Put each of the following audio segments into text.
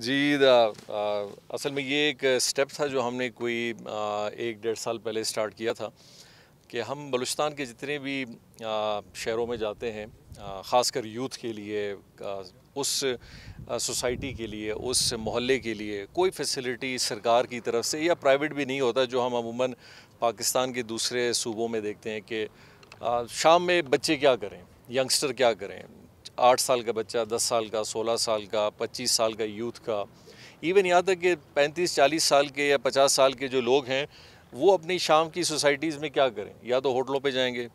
जी आ, असल में ये एक स्टेप था जो हमने कोई आ, एक डेढ़ साल पहले स्टार्ट किया था कि हम बलूचिस्तान के जितने भी आ, शहरों में जाते हैं ख़ासकर यूथ के लिए उस सोसाइटी के लिए उस मोहल्ले के लिए कोई फैसिलिटी सरकार की तरफ से या प्राइवेट भी नहीं होता जो हम अमूमन पाकिस्तान के दूसरे सूबों में देखते हैं कि शाम में बच्चे क्या करें यंगस्टर क्या करें आठ साल का बच्चा दस साल का सोलह साल का पच्चीस साल का यूथ का इवन यहाँ तक कि पैंतीस चालीस साल के या पचास साल के जो लोग हैं वो अपनी शाम की सोसाइटीज़ में क्या करें या तो होटलों पे जाएंगे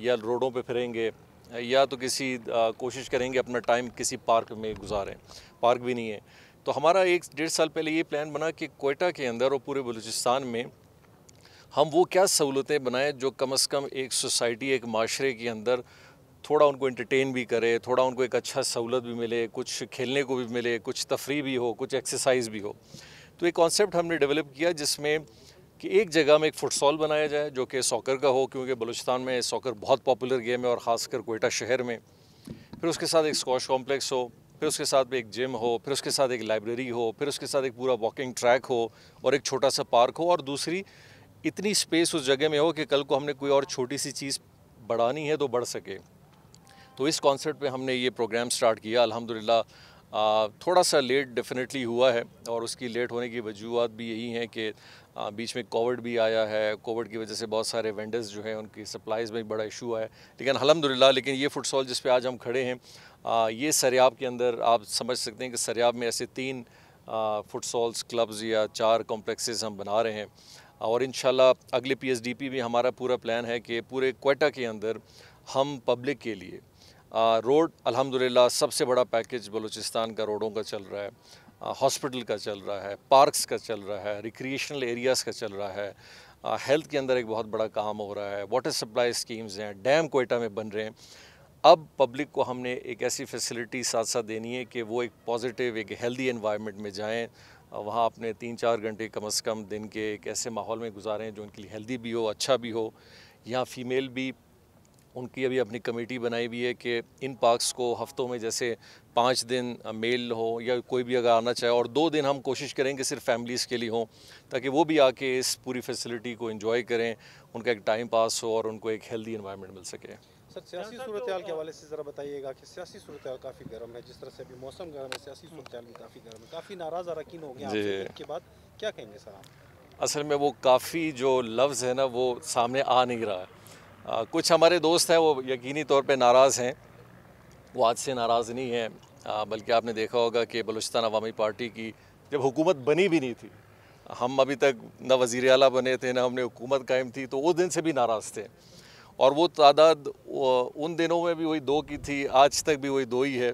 या रोडों पे फिरेंगे या तो किसी आ, कोशिश करेंगे अपना टाइम किसी पार्क में गुजारें पार्क भी नहीं है तो हमारा एक डेढ़ साल पहले ये प्लान बना कि कोयटा के अंदर और पूरे बलूचिस्तान में हम वो क्या सहूलतें बनाएं जो कम अज़ कम एक सोसाइटी एक माशरे के अंदर थोड़ा उनको इंटरटेन भी करे थोड़ा उनको एक अच्छा सहूलत भी मिले कुछ खेलने को भी मिले कुछ तफरी भी हो कुछ एक्सरसाइज भी हो तो एक कॉन्सेप्ट हमने डेवलप किया जिसमें कि एक जगह में एक फुटसॉल बनाया जाए जो कि सॉकर का हो क्योंकि बलूचिस्तान में सॉकर बहुत पॉपुलर गेम है और ख़ासकर कोयटा शहर में फिर उसके साथ एक स्कॉश कॉम्प्लेक्स हो फिर उसके साथ एक जिम हो फिर उसके साथ एक लाइब्रेरी हो फिर उसके साथ एक पूरा वॉकिंग ट्रैक हो और एक छोटा सा पार्क हो और दूसरी इतनी स्पेस उस जगह में हो कि कल को हमने कोई और छोटी सी चीज़ बढ़ानी है तो बढ़ सके तो इस कॉन्सर्ट पे हमने ये प्रोग्राम स्टार्ट किया अल्हम्दुलिल्लाह थोड़ा सा लेट डेफिनेटली हुआ है और उसकी लेट होने की वजूहत भी यही हैं कि बीच में कोविड भी आया है कोविड की वजह से बहुत सारे वेंडर्स जो हैं उनकी सप्लाईज़ में बड़ा इशू है लेकिन अलहमदिल्ला लेकिन ये फुटसॉल जिस पर आज हम खड़े हैं आ, ये सरियाब के अंदर आप समझ सकते हैं कि सरियाब में ऐसे तीन फुटसॉल्स क्लब्स या चार कॉम्प्लेक्सेस हम बना रहे हैं और इन अगले पी भी हमारा पूरा प्लान है कि पूरे कोटा के अंदर हम पब्लिक के लिए रोड अल्हम्दुलिल्लाह सबसे बड़ा पैकेज बलूचिस्तान का रोडों का चल रहा है हॉस्पिटल का चल रहा है पार्क्स का चल रहा है रिक्रिएशनल एरियाज़ का चल रहा है हेल्थ के अंदर एक बहुत बड़ा काम हो रहा है वाटर सप्लाई स्कीम्स हैं डैम कोयटा में बन रहे हैं अब पब्लिक को हमने एक ऐसी फैसिलिटी साथ साथ देनी है कि वो एक पॉजिटिव एक हेल्दी इन्वायरमेंट में जाएँ वहाँ अपने तीन चार घंटे कम अज़ कम दिन के एक ऐसे माहौल में गुजारें जो उनके लिए हेल्दी भी हो अच्छा भी हो यहाँ फीमेल भी उनकी अभी अपनी कमेटी बनाई हुई है कि इन पार्क्स को हफ्तों में जैसे पाँच दिन मेल हो या कोई भी अगर आना चाहे और दो दिन हम कोशिश करें कि सिर्फ फैमिलीज़ के लिए हों ताकि वो भी आके इस पूरी फैसिलिटी को इन्जॉय करें उनका एक टाइम पास हो और उनको एक हेल्दी इन्वायरमेंट मिल सके सर सियासी सूरत के हवाले से ज़रा बताइएगा कि सियासी सूरत काफ़ी गर्म है जिस तरह से अभी मौसम गर्म है सियासी सूरत भी काफ़ी गर्म है काफ़ी नाराज़ अरकिन हो गया के बाद क्या कहेंगे सर आप असल में वो काफ़ी जो लफ्ज़ है ना वो सामने आ नहीं रहा है आ, कुछ हमारे दोस्त हैं वो यकीनी तौर पे नाराज़ हैं वो आज से नाराज़ नहीं हैं बल्कि आपने देखा होगा कि बलूचिस्तान अवामी पार्टी की जब हुकूमत बनी भी नहीं थी हम अभी तक न वज़ी अला बने थे ना हमने हुकूमत कायम थी तो वो दिन से भी नाराज़ थे और वो तादाद उन दिनों में भी वही दो की थी आज तक भी वही दो ही है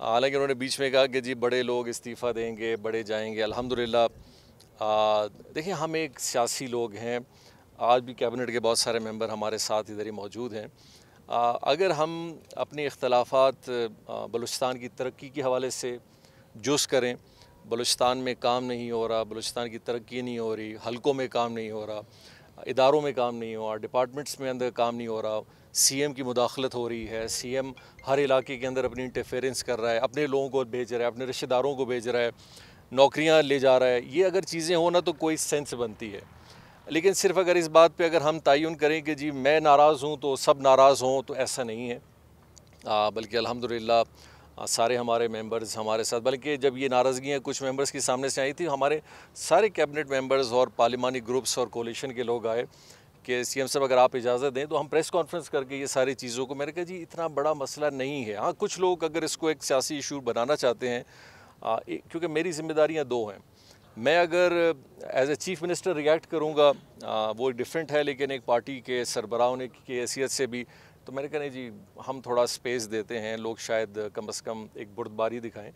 हालांकि उन्होंने बीच में कहा कि जी बड़े लोग इस्तीफ़ा देंगे बड़े जाएंगे अल्हम्दुलिल्लाह देखिए हम एक सियासी लोग हैं आज भी कैबिनेट के बहुत सारे मेंबर हमारे साथ इधर ही मौजूद हैं अगर हम अपने इख्तलाफात बलूचिस्तान की तरक्की के हवाले से जुस करें बलूचिस्तान में काम नहीं हो रहा बलूचिस्तान की तरक्की नहीं हो रही हलकों में काम नहीं हो रहा इदारों में काम नहीं हो रहा डिपार्टमेंट्स में अंदर काम नहीं हो रहा सीएम की मुदाखलत हो रही है सीएम हर इलाके के अंदर अपनी इंटरफेरेंस कर रहा है अपने लोगों को भेज रहा है अपने रिश्तेदारों को भेज रहा है नौकरियां ले जा रहा है ये अगर चीज़ें हो ना तो कोई सेंस बनती है लेकिन सिर्फ अगर इस बात पे अगर हम तयन करें कि जी मैं नाराज़ हूँ तो सब नाराज़ हों तो ऐसा नहीं है बल्कि अल्हम्दुलिल्लाह सारे हमारे मेंबर्स हमारे साथ बल्कि जब ये नाराज़गियाँ कुछ मेंबर्स के सामने से आई थी हमारे सारे कैबिनेट मेंबर्स और पार्लिमानी ग्रुप्स और कोलिशन के लोग आए कि सी एम साहब अगर आप इजाज़त दें तो हम प्रेस कॉन्फ्रेंस करके ये सारी चीज़ों को मैंने कहा जी इतना बड़ा मसला नहीं है हाँ कुछ लोग अगर इसको एक सियासी इशू बनाना चाहते हैं क्योंकि मेरी जिम्मेदारियाँ दो हैं मैं अगर as a chief minister react करूँगा वो डिफरेंट है लेकिन एक पार्टी के सरबराह होने की हैसियत से भी तो मैंने कहा नहीं जी हम थोड़ा स्पेस देते हैं लोग शायद कम अज़ कम एक बुर्दबारी दिखाएं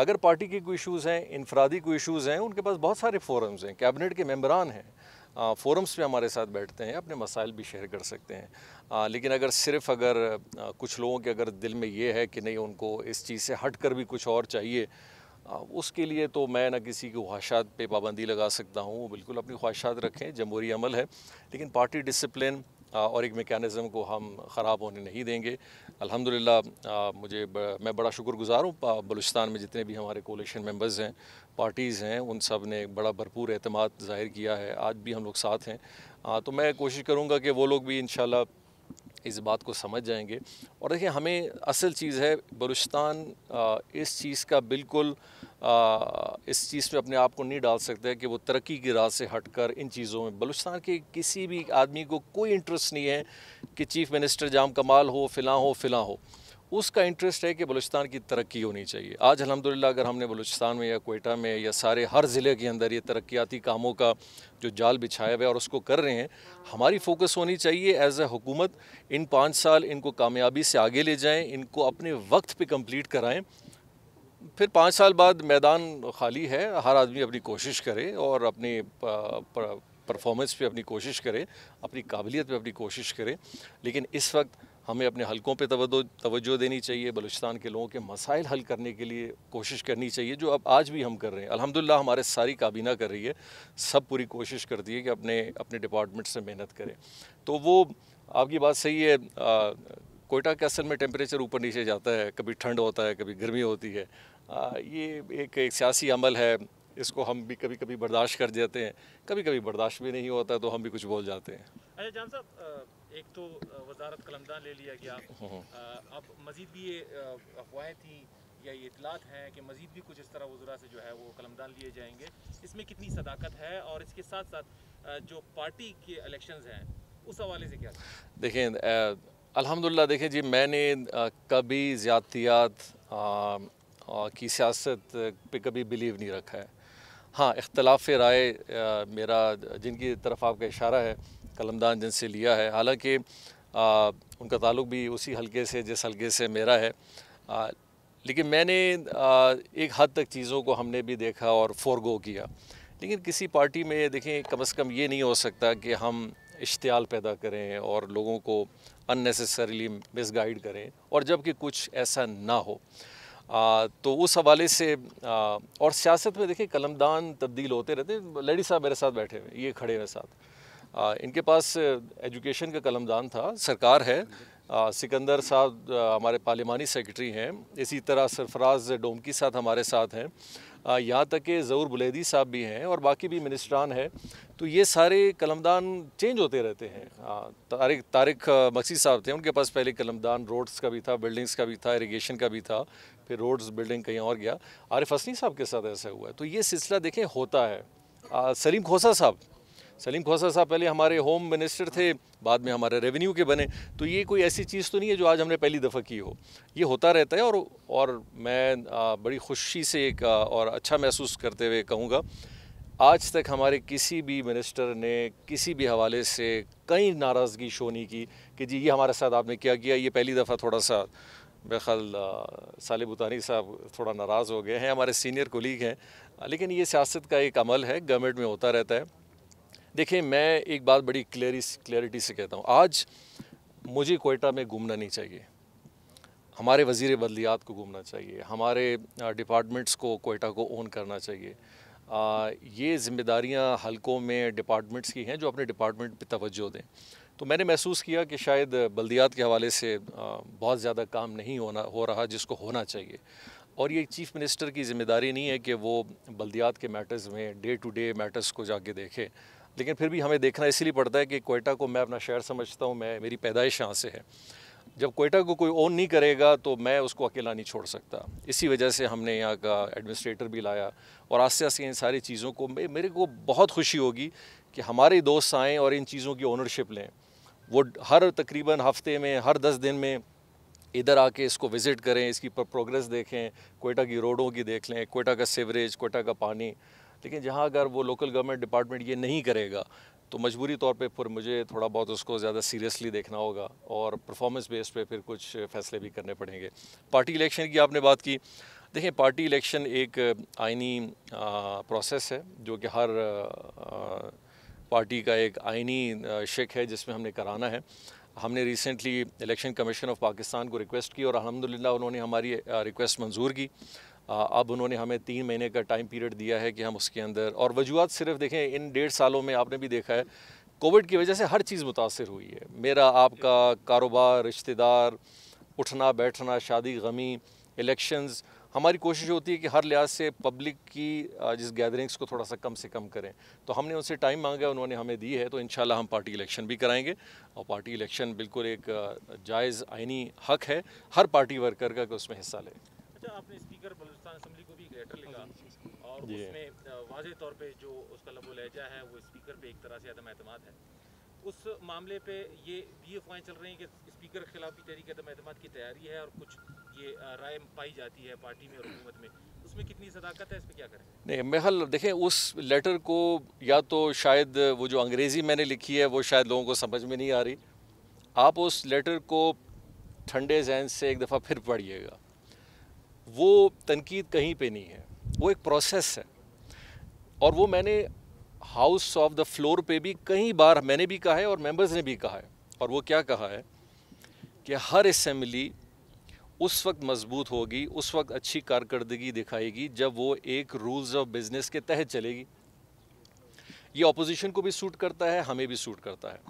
अगर पार्टी के कोई इश्यूज़ हैं इनफरादी कोई इश्यूज़ हैं उनके पास बहुत सारे फोरम्स हैं कैबिनेट के मेम्बरान हैं फोरम्स पे हमारे साथ बैठते हैं अपने मसाइल भी शेयर कर सकते हैं आ, लेकिन अगर सिर्फ अगर आ, कुछ लोगों के अगर दिल में ये है कि नहीं उनको इस चीज़ से हट कर भी कुछ और चाहिए उसके लिए तो मैं ना किसी की ख्वाहिशात पे पाबंदी लगा सकता हूँ वो बिल्कुल अपनी ख्वाहिशात रखें जमहूरी अमल है लेकिन पार्टी डिसिप्लिन और एक मेकानिज़म को हम ख़राब होने नहीं देंगे अल्हम्दुलिल्लाह मुझे ब, मैं बड़ा शुक्रगुजार हूँ बलूचिस्तान में जितने भी हमारे कोलेशन मेंबर्स हैं पार्टीज़ हैं उन सब ने बड़ा भरपूर अहतमाद ज़ाहिर किया है आज भी हम लोग साथ हैं आ, तो मैं कोशिश करूँगा कि वो लोग भी इन इस बात को समझ जाएंगे और देखिए हमें असल चीज़ है बलुचस्तान इस चीज़ का बिल्कुल इस चीज़ पे अपने आप को नहीं डाल सकते कि वो तरक्की की राह से हटकर इन चीज़ों में बलुचस्तान के किसी भी आदमी को कोई इंटरेस्ट नहीं है कि चीफ़ मिनिस्टर जाम कमाल हो फ़िलाँ हो फिलां हो उसका इंटरेस्ट है कि बलूचिस्तान की तरक्की होनी चाहिए आज अलहमदिल्ला अगर हमने बलूचिस्तान में या कोयटा में या सारे हर ज़िले के अंदर ये तरक्याती कामों का जो जाल बिछाया हुआ है और उसको कर रहे हैं हमारी फोकस होनी चाहिए एज ए हुकूमत इन पाँच साल इनको कामयाबी से आगे ले जाएँ इनको अपने वक्त पर कम्प्लीट कराएँ फिर पाँच साल बाद मैदान खाली है हर आदमी अपनी कोशिश करे और अपने परफॉर्मेंस पे अपनी कोशिश करे अपनी काबिलियत पे अपनी कोशिश करे लेकिन इस वक्त हमें अपने हलकों पर तोज्जो देनी चाहिए बलूचिस्तान के लोगों के मसाइल हल करने के लिए कोशिश करनी चाहिए जो अब आज भी हम कर रहे हैं अलहमदिल्ला हमारे सारी काबीना कर रही है सब पूरी कोशिश करती है कि अपने अपने डिपार्टमेंट से मेहनत करें तो वो आपकी बात सही है कोयटा कोयटा कैसल में टेम्परेचर ऊपर नीचे जाता है कभी ठंड होता है कभी गर्मी होती है आ, ये एक, एक सियासी अमल है इसको हम भी कभी कभी बर्दाश्त कर देते हैं कभी कभी बर्दाश्त भी नहीं होता तो हम भी कुछ बोल जाते हैं अच्छा जान साहब एक तो वजारत कलमदान ले लिया गया हम्म। अब मज़ीद भी ये अफवाहें थी या ये इतलात हैं कि मज़ीद भी कुछ इस तरह वजरा से जो है वो कलमदान लिए जाएंगे इसमें कितनी सदाकत है और इसके साथ साथ जो पार्टी के इलेक्शन हैं उस हवाले से क्या देखें अलहमदिल्ला देखें जी मैंने कभी ज़्यादतियात की सियासत पे कभी बिलीव नहीं रखा है हाँ इख्तलाफ राय मेरा जिनकी तरफ आपका इशारा है कलमदान जिनसे लिया है हालांकि उनका ताल्लुक भी उसी हलके से जिस हलके से मेरा है आ, लेकिन मैंने आ, एक हद तक चीज़ों को हमने भी देखा और फोरगो किया लेकिन किसी पार्टी में देखें कम अज़ कम ये नहीं हो सकता कि हम इश्तियाल पैदा करें और लोगों को अननेसेसरीली मिसगाइड करें और जबकि कुछ ऐसा ना हो आ, तो उस हवाले से आ, और सियासत में देखिए कलमदान तब्दील होते रहते लेडी साहब मेरे साथ बैठे हुए ये खड़े हैं साथ आ, इनके पास एजुकेशन का कलमदान था सरकार है आ, सिकंदर साहब हमारे पार्लिमानी सेक्रेटरी हैं इसी तरह सरफराज डोमकी साहब हमारे साथ हैं यहाँ तक के ज़ूर बुलेदी साहब भी हैं और बाकी भी मिनिस्ट्रान हैं तो ये सारे कलमदान चेंज होते रहते हैं तारिक तारिक मसी साहब थे उनके पास पहले कलमदान रोड्स का भी था बिल्डिंग्स का भी था इरीगेशन का भी था फिर रोड्स बिल्डिंग कहीं और गया आरिफ असनी साहब के साथ ऐसा हुआ है तो ये सिलसिला देखें होता है आ, सलीम खोसा साहब सलीम खोसा साहब पहले हमारे होम मिनिस्टर थे बाद में हमारे रेवेन्यू के बने तो ये कोई ऐसी चीज़ तो नहीं है जो आज हमने पहली दफ़ा की हो ये होता रहता है और और मैं बड़ी खुशी से एक और अच्छा महसूस करते हुए कहूँगा आज तक हमारे किसी भी मिनिस्टर ने किसी भी हवाले से कई नाराज़गी शो नहीं की कि जी ये हमारे साथ आपने क्या किया ये पहली दफ़ा थोड़ा सा बेखल साले बुतानी साहब थोड़ा नाराज़ हो गए हैं हमारे सीनियर कोलीग हैं लेकिन ये सियासत का एक अमल है गवर्नमेंट में होता रहता है देखिए मैं एक बात बड़ी क्लियरी क्लियरिटी से कहता हूँ आज मुझे कोयटा में घूमना नहीं चाहिए हमारे वजीर बदलियात को घूमना चाहिए हमारे डिपार्टमेंट्स को कोयटा को ओन करना चाहिए आ, ये जिम्मेदारियाँ हलकों में डिपार्टमेंट्स की हैं जो अपने डिपार्टमेंट पर तोज्जो दें तो मैंने महसूस किया कि शायद बल्दियात के हवाले से बहुत ज़्यादा काम नहीं होना हो रहा जिसको होना चाहिए और ये चीफ़ मिनिस्टर की जिम्मेदारी नहीं है कि वो बल्दियात के मैटर्स में डे टू डे मैटर्स को जाके देखे लेकिन फिर भी हमें देखना इसलिए पड़ता है कि कोयटा को मैं अपना शहर समझता हूँ मैं मेरी पैदाइश यहाँ से है जब कोयटा को कोई ओन नहीं करेगा तो मैं उसको अकेला नहीं छोड़ सकता इसी वजह से हमने यहाँ का एडमिनिस्ट्रेटर भी लाया और आस्ते आस्ते इन सारी चीज़ों को मेरे को बहुत खुशी होगी कि हमारे दोस्त आएँ और इन चीज़ों की ओनरशिप लें वो हर तकरीबन हफ्ते में हर दस दिन में इधर आके इसको विज़िट करें इसकी प्रोग्रेस देखें कोयटा की रोडों की देख लें कोयटा का सीवरेज कोयटा का पानी लेकिन जहाँ अगर वो लोकल गवर्नमेंट डिपार्टमेंट ये नहीं करेगा तो मजबूरी तौर पे फिर मुझे थोड़ा बहुत उसको ज़्यादा सीरियसली देखना होगा और परफॉर्मेंस बेस पे फिर कुछ फैसले भी करने पड़ेंगे पार्टी इलेक्शन की आपने बात की देखिए पार्टी इलेक्शन एक आइनी प्रोसेस है जो कि हर आ, पार्टी का एक आइनी शेक है जिसमें हमने कराना है हमने recently election commission of Pakistan को रिक्वेस्ट की और अलहमदिल्ला उन्होंने हमारी रिक्वेस्ट मंजूर की अब उन्होंने हमें तीन महीने का टाइम पीरियड दिया है कि हम उसके अंदर और वजूहत सिर्फ देखें इन डेढ़ सालों में आपने भी देखा है कोविड की वजह से हर चीज़ मुतासर हुई है मेरा आपका कारोबार रिश्तेदार उठना बैठना शादी गमी इलेक्शंस हमारी कोशिश होती है कि हर लिहाज से पब्लिक की जिस गैदरिंग्स को थोड़ा सा कम से कम करें तो हमने उनसे टाइम मांगा उन्होंने हमें दी है तो इन हम पार्टी इलेक्शन भी कराएंगे और पार्टी इलेक्शन बिल्कुल एक जायज़ आइनी हक है हर पार्टी वर्कर का कि उसमें हिस्सा लें अच्छा आपने स्पीकर बलूचिस्तान असम्बली को भी एक लेटर लिखा हाँ और उसमें वाज तौर पर जो उसका लबो लहजा है वो स्पीकर पर एक तरह से अदम अहतम है उस मामले पे ये भी अफवाहें चल रही हैं कि स्पीकर के खिलाफ भी तहरीक अदम अहतम की तैयारी है और कुछ ये राय पाई जाती है पार्टी में और हुकूमत में उसमें कितनी सदाकत है इस पर क्या करें नहीं मेरे देखें उस लेटर को या तो शायद वो जो अंग्रेज़ी मैंने लिखी है वो शायद लोगों को समझ में नहीं आ रही आप उस लेटर को ठंडे जहन से एक दफ़ा फिर पढ़िएगा वो तनकीद कहीं पे नहीं है वो एक प्रोसेस है और वो मैंने हाउस ऑफ द फ्लोर पे भी कई बार मैंने भी कहा है और मेंबर्स ने भी कहा है और वो क्या कहा है कि हर असम्बली उस वक्त मजबूत होगी उस वक्त अच्छी कारकर्दगी दिखाएगी जब वो एक रूल्स ऑफ बिज़नेस के तहत चलेगी ये अपोजिशन को भी सूट करता है हमें भी सूट करता है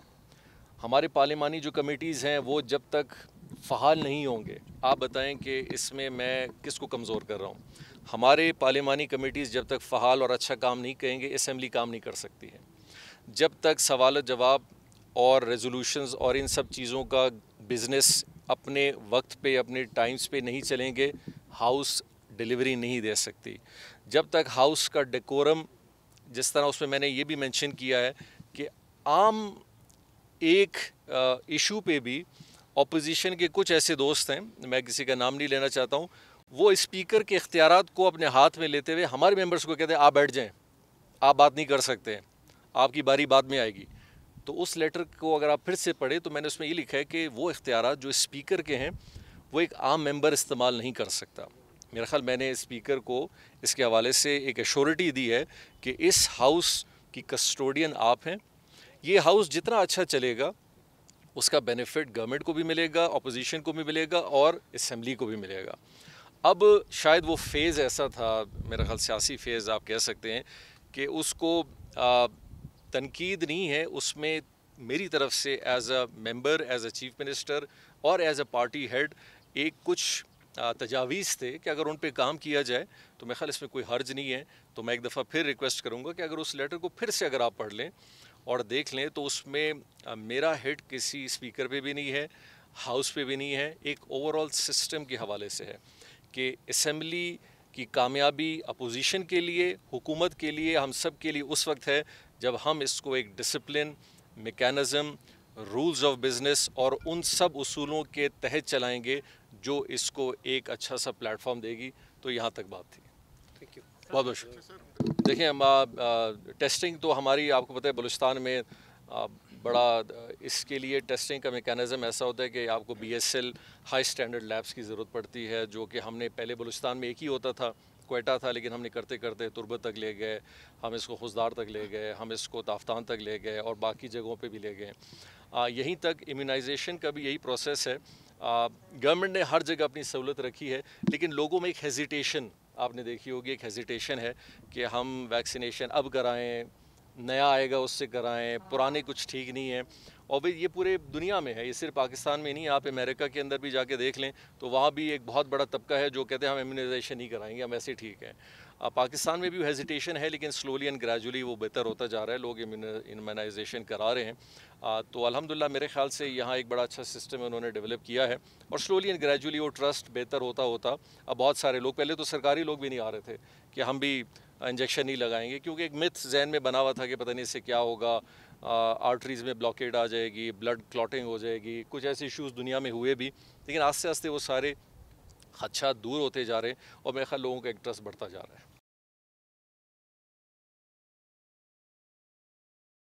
हमारे पार्लियामानी जो कमेटीज़ हैं वो जब तक फ़हाल नहीं होंगे आप बताएं कि इसमें मैं किसको कमज़ोर कर रहा हूँ हमारे पार्लियामानी कमेटीज़ जब तक फ़हाल और अच्छा काम नहीं कहेंगे इसम्बली काम नहीं कर सकती है जब तक सवाल जवाब और रेजोल्यूशंस और इन सब चीज़ों का बिज़नेस अपने वक्त पे अपने टाइम्स पे नहीं चलेंगे हाउस डिलीवरी नहीं दे सकती जब तक हाउस का डेकोरम जिस तरह उसमें मैंने ये भी मेंशन किया है कि आम एक इशू पे भी अपोजिशन के कुछ ऐसे दोस्त हैं मैं किसी का नाम नहीं लेना चाहता हूँ वो स्पीकर के इख्तियार को अपने हाथ में लेते हुए हमारे मेम्बर्स को कहते हैं आप बैठ जाएँ आप बात नहीं कर सकते आपकी बारी बाद में आएगी तो उस लेटर को अगर आप फिर से पढ़ें तो मैंने उसमें ये लिखा है कि वो इख्तियार जो स्पीकर के हैं वो एक आम मेंबर इस्तेमाल नहीं कर सकता मेरा ख्याल मैंने स्पीकर को इसके हवाले से एक एश्योरिटी दी है कि इस हाउस की कस्टोडियन आप हैं ये हाउस जितना अच्छा चलेगा उसका बेनिफिट गवर्नमेंट को भी मिलेगा अपोजिशन को भी मिलेगा और इसम्बली को भी मिलेगा अब शायद वो फेज़ ऐसा था मेरा ख्याल सियासी फेज़ आप कह सकते हैं कि उसको तनकीद नहीं है उसमें मेरी तरफ से as a member as a chief minister और एज अ पार्टी हेड एक कुछ तजावीज़ थे कि अगर उन पर काम किया जाए तो मेरा ख्याल इसमें कोई हर्ज नहीं है तो मैं एक दफ़ा फिर रिक्वेस्ट करूँगा कि अगर उस लेटर को फिर से अगर आप पढ़ लें और देख लें तो उसमें मेरा हेड किसी स्पीकर पे भी नहीं है हाउस पे भी नहीं है एक ओवरऑल सिस्टम के हवाले से है कि असम्बली की कामयाबी अपोजिशन के लिए हुकूमत के लिए हम सब के लिए उस वक्त है जब हम इसको एक discipline mechanism rules of business और उन सब असूलों के तहत चलाएंगे जो इसको एक अच्छा सा प्लेटफॉर्म देगी तो यहाँ तक बात थी यू बहुत बहुत शुक्रिया देखिए टेस्टिंग तो हमारी आपको पता है बलुस्तान में आ, बड़ा इसके लिए टेस्टिंग का मेकानिज़म ऐसा होता है कि आपको B S L high standard labs की ज़रूरत पड़ती है जो कि हमने पहले बलुचस्तान में एक ही होता था कोयटा था लेकिन हमने करते करते तुरबत तक ले गए हम इसको खुशदार तक ले गए हम इसको ताफ्तान तक ले गए और बाकी जगहों पे भी ले गए यहीं तक इम्यूनाइजेशन का भी यही प्रोसेस है गवर्नमेंट ने हर जगह अपनी सहूलत रखी है लेकिन लोगों में एक हेजिटेशन आपने देखी होगी एक हेजिटेशन है कि हम वैक्सीनेशन अब कराएं नया आएगा उससे कराएं पुराने कुछ ठीक नहीं है और भी ये पूरे दुनिया में है ये सिर्फ पाकिस्तान में नहीं आप अमेरिका के अंदर भी जाके देख लें तो वहाँ भी एक बहुत बड़ा तबका है जो कहते हैं हम इम्यूनाइजेशन नहीं कराएंगे हम ऐसे ठीक हैं पाकिस्तान में भी हेजिटेशन है लेकिन स्लोली एंड ग्रेजुअली वो बेहतर होता जा रहा है लोग इम्यूनाइजेशन करा रहे हैं तो अलहमदिल्ला मेरे ख्याल से यहाँ एक बड़ा अच्छा सिस्टम उन्होंने डेवलप किया है और स्लोली एंड ग्रेजुअली वो ट्रस्ट बेहतर होता होता अब बहुत सारे लोग पहले तो सरकारी लोग भी नहीं आ रहे थे कि हम भी इंजेक्शन ही लगाएंगे क्योंकि एक मिथ जहन में बना हुआ था कि पता नहीं इससे क्या होगा आर्टरीज़ में ब्लॉकेड आ जाएगी ब्लड क्लॉटिंग हो जाएगी कुछ ऐसे इश्यूज़ दुनिया में हुए भी लेकिन आस्ते आस्ते वो सारे खदशात दूर होते जा रहे हैं और मेरे ख्याल लोगों का एक ट्रस्ट बढ़ता जा रहा है